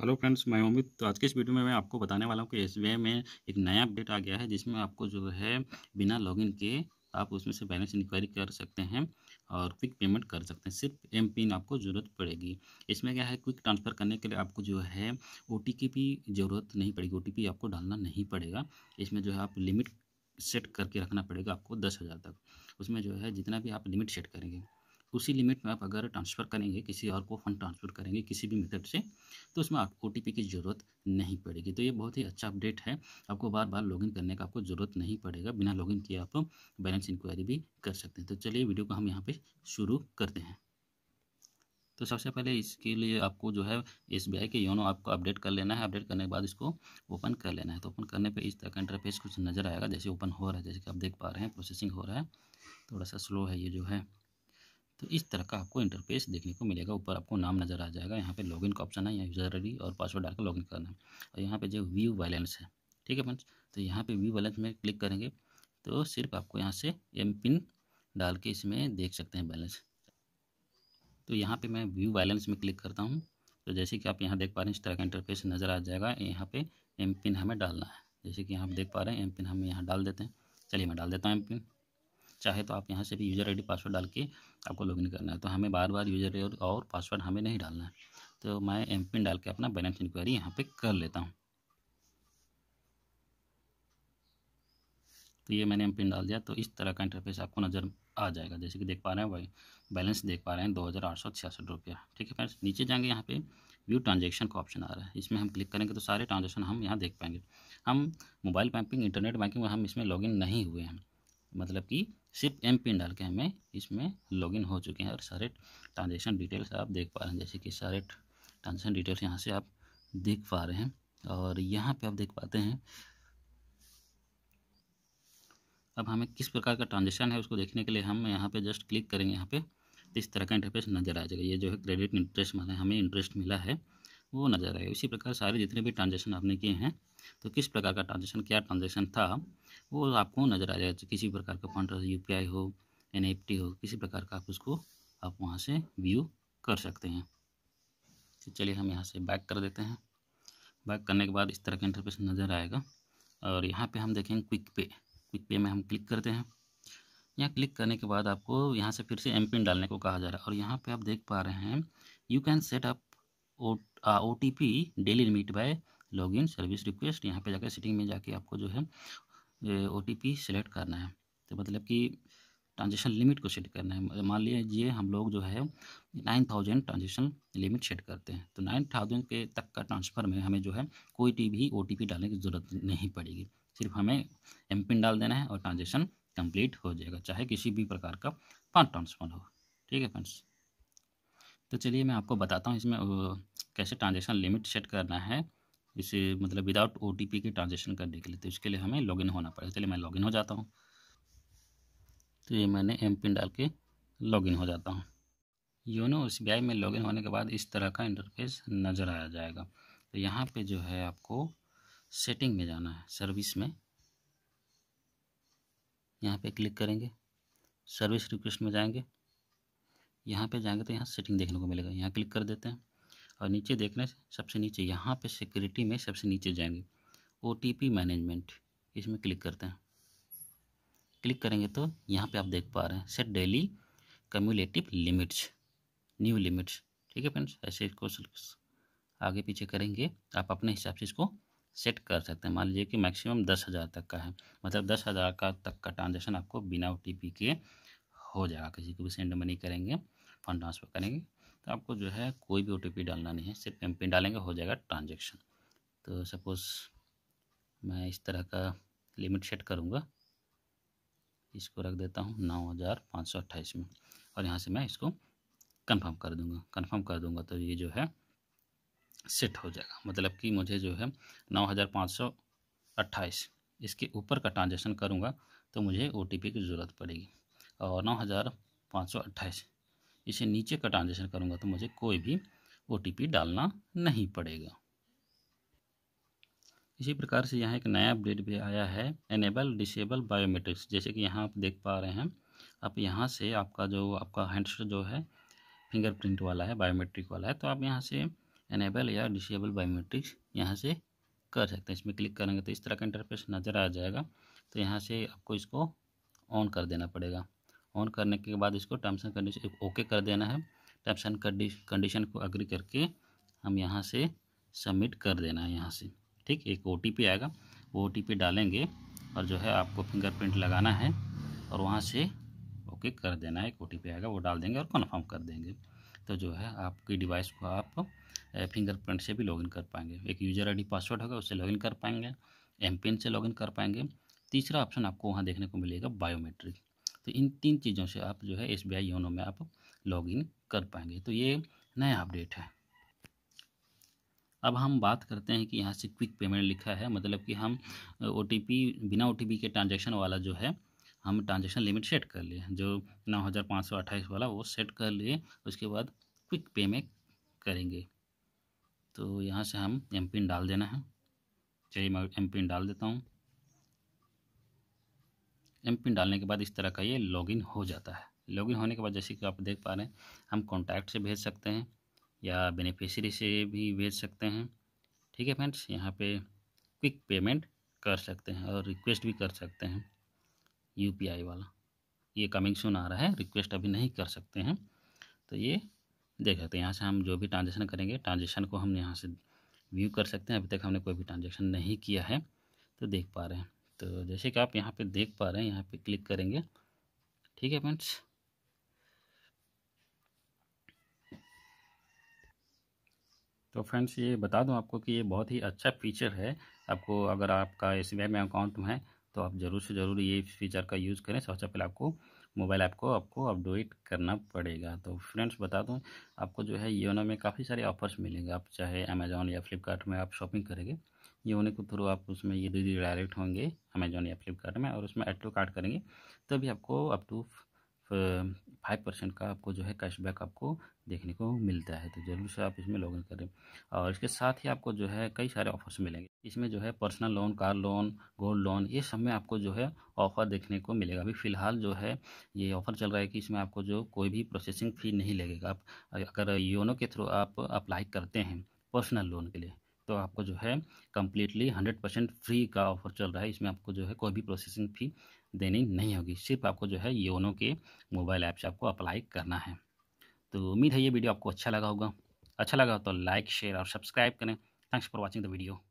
hello friends मैं अमित तो आज के इस वीडियो में मैं आपको बताने वाला हूँ कि एस में एक नया अपडेट आ गया है जिसमें आपको जो है बिना लॉगिन के आप उसमें से बैलेंस इंक्वायरी कर सकते हैं और क्विक पेमेंट कर सकते हैं सिर्फ एम पिन आपको ज़रूरत पड़ेगी इसमें क्या है क्विक ट्रांसफ़र करने के लिए आपको जो है ओ की भी ज़रूरत नहीं पड़ेगी ओ आपको डालना नहीं पड़ेगा इसमें जो है आप लिमिट सेट करके रखना पड़ेगा आपको दस हज़ार तक उसमें जो है जितना भी आप लिमिट सेट करेंगे उसी लिमिट में आप अगर ट्रांसफ़र करेंगे किसी और को फंड ट्रांसफ़र करेंगे किसी भी मेथड से तो उसमें आप ओ की ज़रूरत नहीं पड़ेगी तो ये बहुत ही अच्छा अपडेट है आपको बार बार लॉगिन करने का आपको ज़रूरत नहीं पड़ेगा बिना लॉगिन किए आप बैलेंस इंक्वायरी भी कर सकते हैं तो चलिए वीडियो को हम यहाँ पर शुरू करते हैं तो सबसे पहले इसके लिए आपको जो है एस बी आई के योनो आपको अपडेट कर लेना है अपडेट करने के बाद इसको ओपन कर लेना है तो ओपन करने पे इस तरह का इंटरफेस कुछ नज़र आएगा जैसे ओपन हो रहा है जैसे कि आप देख पा रहे हैं प्रोसेसिंग हो रहा है थोड़ा सा स्लो है ये जो है तो इस तरह का आपको इंटरफेस देखने को मिलेगा ऊपर आपको नाम नज़र आ जाएगा यहाँ पे लॉगिन का ऑप्शन है यहाँ यूज़र आई और पासवर्ड डालकर लॉगिन करना है और यहाँ पे जो व्यू बैलेंस है ठीक है फ्रेंड्स तो यहाँ पे व्यू बैलेंस में क्लिक करेंगे तो सिर्फ आपको यहाँ से एम पिन डाल के इसमें देख सकते हैं बैलेंस तो यहाँ पर मैं व्यू बैलेंस में क्लिक करता हूँ तो जैसे कि आप यहाँ देख पा रहे हैं इस तरह का इंटरफेस नज़र आ जाएगा यहाँ पर एम पिन हमें डालना है जैसे कि यहाँ आप देख पा रहे हैं एम पिन हम यहाँ डाल देते हैं चलिए मैं डाल देता हूँ एम पिन चाहे तो आप यहाँ से भी यूज़र आई डी पासवर्ड डाल के आपको लॉगिन करना है तो हमें बार बार यूज़र और, और पासवर्ड हमें नहीं डालना है तो मैं एम पिन डाल के अपना बैलेंस इंक्वायरी यहाँ पर कर लेता हूँ तो ये मैंने एम पिन डाल दिया तो इस तरह का इंटरफेस आपको नज़र आ जाएगा जैसे कि देख पा रहे हैं वही बैलेंस देख पा रहे हैं दो हज़ार आठ सौ छियासठ रुपया ठीक है फ्रेंड्स नीचे जाएंगे यहाँ पे व्यू ट्रांजेक्शन का ऑप्शन आ रहा है इसमें हम क्लिक करेंगे तो सारे ट्रांजेक्शन हम यहाँ देख पाएंगे हम मोबाइल बैंकिंग इंटरनेट बैंकिंग हम इसमें लॉगिन नहीं हुए हैं मतलब कि सिर्फ एम पिन डाल के हमें इसमें लॉगिन हो चुके हैं और सारे ट्रांजेक्शन डिटेल्स आप देख पा रहे हैं जैसे कि सारे ट्रांजेक्शन डिटेल्स यहाँ से आप देख पा रहे हैं और यहाँ पे आप देख पाते हैं अब हमें किस प्रकार का ट्रांजेक्शन है उसको देखने के लिए हम यहाँ पे जस्ट क्लिक करेंगे यहाँ पे तो इस तरह का इंटरफेस नज़र आ जाएगा ये जो है क्रेडिट इंटरेस्ट माना है हमें इंटरेस्ट मिला है वो नज़र आएगा इसी प्रकार सारे जितने भी ट्रांजेक्शन आपने किए हैं तो किस प्रकार का ट्रांजेक्शन क्या ट्रांजेक्शन था वो आपको नज़र आ जाएगा तो किसी प्रकार का फंड यू पी हो एन हो किसी प्रकार का आप उसको आप वहाँ से व्यू कर सकते हैं तो चलिए हम यहाँ से बैक कर देते हैं बैक करने के बाद इस तरह का इंटरफेस नज़र आएगा और यहाँ पे हम देखेंगे क्विक पे क्विक पे में हम क्लिक करते हैं यहाँ क्लिक करने के बाद आपको यहाँ से फिर से एम पिन डालने को कहा जा रहा है और यहाँ पे आप देख पा रहे हैं you can set up O T P daily limit by login service request यहाँ पे जाकर सेटिंग में जाके आपको जो है ओ टी पी सेलेक्ट करना है तो मतलब कि ट्रांजेक्शन लिमिट को सेट करना है मान लीजिए हम लोग जो है nine thousand transaction limit set करते हैं तो नाइन थाउजेंड के तक का ट्रांसफ़र में हमें जो है कोई टी भी ओ टी पी डालने की ज़रूरत नहीं पड़ेगी सिर्फ हमें एम पिन डाल देना है और ट्रांजेक्शन कंप्लीट हो जाएगा चाहे किसी भी प्रकार का फंड ट्रांसफ़र हो ठीक है फ्रेंड्स तो चलिए मैं आपको बताता हूँ इसमें कैसे ट्रांजेक्शन लिमिट सेट करना है इसे मतलब विदाउट ओ के ट्रांजेक्शन करने के लिए तो इसके लिए हमें लॉगिन होना पड़ेगा चलिए मैं लॉगिन हो जाता हूँ तो ये मैंने एम पिन डाल के लॉगिन हो जाता हूँ योनो एस बी आई में लॉगिन होने के बाद इस तरह का इंटरफेस नज़र आया जाएगा तो यहाँ पे जो है आपको सेटिंग में जाना है सर्विस में यहाँ पे क्लिक करेंगे सर्विस रिक्वेस्ट में जाएंगे यहाँ पे जाएंगे तो यहाँ सेटिंग देखने को मिलेगा यहाँ क्लिक कर देते हैं और नीचे देखने से सबसे नीचे यहाँ पे सिक्योरिटी में सबसे नीचे जाएंगे ओ मैनेजमेंट इसमें क्लिक करते हैं क्लिक करेंगे तो यहाँ पे आप देख पा रहे हैं set daily cumulative limits new limits ठीक है फ्रेंड्स ऐसे इसको आगे पीछे करेंगे आप अपने हिसाब से इसको सेट कर सकते हैं मान लीजिए कि मैक्सिमम दस हज़ार तक का है मतलब दस हज़ार का तक का ट्रांजेक्शन आपको बिना ओ के हो जाएगा किसी को भी सेंड मनी करेंगे फंड ट्रांसफ़र करेंगे तो आपको जो है कोई भी ओ डालना नहीं है सिर्फ एम डालेंगे हो जाएगा ट्रांजेक्शन तो सपोज़ मैं इस तरह का लिमिट सेट करूँगा इसको रख देता हूँ नौ हज़ार पाँच सौ अट्ठाईस में और यहाँ से मैं इसको कंफर्म कर दूँगा कंफर्म कर दूँगा तो ये जो है सेट हो जाएगा मतलब कि मुझे जो है नौ हज़ार पाँच सौ अट्ठाईस इसके ऊपर का ट्रांजेक्शन करूँगा तो मुझे ओ की ज़रूरत पड़ेगी और नौ हज़ार पाँच सौ अट्ठाईस इसे नीचे का ट्रांजेक्शन करूँगा तो मुझे कोई भी ओ डालना नहीं पड़ेगा इसी प्रकार से यहाँ एक नया अपडेट भी आया है एनेबल डिसेबल बायोमेट्रिक्स जैसे कि यहाँ आप देख पा रहे हैं आप यहाँ से आपका जो आपका हैंडसेट जो है फिंगरप्रिंट वाला है बायोमेट्रिक वाला है तो आप यहाँ से एनेबल या डिसेबल बायोमेट्रिक्स यहाँ से कर सकते हैं इसमें क्लिक करेंगे तो इस तरह का इंटरफेस नज़र आ जाएगा तो यहाँ से आपको इसको ऑन कर देना पड़ेगा ऑन करने के बाद इसको टर्म्स एंड कंडीशन ओके कर देना है टर्म्स एंड कंडीशन को अग्री करके हम यहाँ से सबमिट कर देना है यहाँ से ठीक एक ओ आएगा वो ओ डालेंगे और जो है आपको फिंगरप्रिंट लगाना है और वहाँ से ओके कर देना है एक ओ आएगा वो डाल देंगे और कन्फर्म कर देंगे तो जो है आपकी डिवाइस को आप फिंगरप्रिंट से भी लॉगिन कर पाएंगे एक यूज़र आईडी पासवर्ड होगा उससे लॉगिन कर पाएंगे एम से लॉगिन कर पाएंगे तीसरा ऑप्शन आपको वहाँ देखने को मिलेगा बायोमेट्रिक तो इन तीन चीज़ों से आप जो है एस बी आई योनो में आप लॉग इन कर पाएंगे तो ये नया अपडेट है अब हम बात करते हैं कि यहाँ से क्विक पेमेंट लिखा है मतलब कि हम ओ बिना ओ के ट्रांजेक्शन वाला जो है हम ट्रांजेक्शन लिमिट सेट कर लिए जो नौ हज़ार पाँच सौ अट्ठाईस वाला वो सेट कर लिए उसके बाद क्विक पे में करेंगे तो यहाँ से हम एम पिन डाल देना है चलिए मैं एम पिन डाल देता हूँ एम पिन डालने के बाद इस तरह का ये लॉगिन हो जाता है लॉगिन होने के बाद जैसे कि आप देख पा रहे हैं हम कॉन्टैक्ट से भेज सकते हैं या बेनिफिशरी से भी भेज सकते हैं ठीक है फ्रेंड्स यहाँ पे क्विक पेमेंट कर सकते हैं और रिक्वेस्ट भी कर सकते हैं यूपीआई वाला ये कमिंग सून आ रहा है रिक्वेस्ट अभी नहीं कर सकते हैं तो ये देख सकते हैं यहाँ से हम जो भी ट्रांजेक्शन करेंगे ट्रांजेक्शन को हम यहाँ से व्यू कर सकते हैं अभी तक हमने कोई भी ट्रांजेक्शन नहीं किया है तो देख पा रहे हैं तो जैसे कि आप यहाँ पे देख पा रहे हैं यहाँ पे क्लिक करेंगे ठीक है फ्रेंड्स तो फ्रेंड्स ये बता दूं आपको कि ये बहुत ही अच्छा फीचर है आपको अगर आपका एस बी में अकाउंट है तो आप ज़रूर से ज़रूर ये फीचर का यूज़ करें सबसे पहले आपको मोबाइल ऐप को आपको अपडेट करना पड़ेगा तो फ्रेंड्स बता दूं आपको जो है योनो में काफ़ी सारे ऑफर्स मिलेंगे आप चाहे अमेजोन या फ्लिपकार्ट में आप शॉपिंग करेंगे ये होने के थ्रू आप उसमें ये दीदी डायरेक्ट होंगे अमेजोन या फ्लिपकार्ट में और उसमें एट्रो कार्ड करेंगे तभी आपको अप टू फाइव परसेंट का आपको जो है कैशबैक आपको देखने को मिलता है तो ज़रूर से आप इसमें लॉगिन करें और इसके साथ ही आपको जो है कई सारे ऑफर्स मिलेंगे इसमें जो है personal loan car loan gold loan ये सब में आपको जो है ऑफ़र देखने को मिलेगा अभी फ़िलहाल जो है ये ऑफ़र चल रहा है कि इसमें आपको जो कोई भी प्रोसेसिंग फ़ी नहीं लगेगा आप अगर योनो के थ्रू आप अप्लाई करते हैं पर्सनल लोन के लिए तो आपको जो है कम्प्लीटली हंड्रेड परसेंट फ्री का ऑफर चल रहा है इसमें आपको जो है कोई भी प्रोसेसिंग फ़ी देनी नहीं होगी सिर्फ आपको जो है योनो के मोबाइल ऐप से आपको अप्लाई करना है तो उम्मीद है ये वीडियो आपको अच्छा लगा होगा अच्छा लगा हो तो लाइक शेयर और सब्सक्राइब करें thanks for watching the video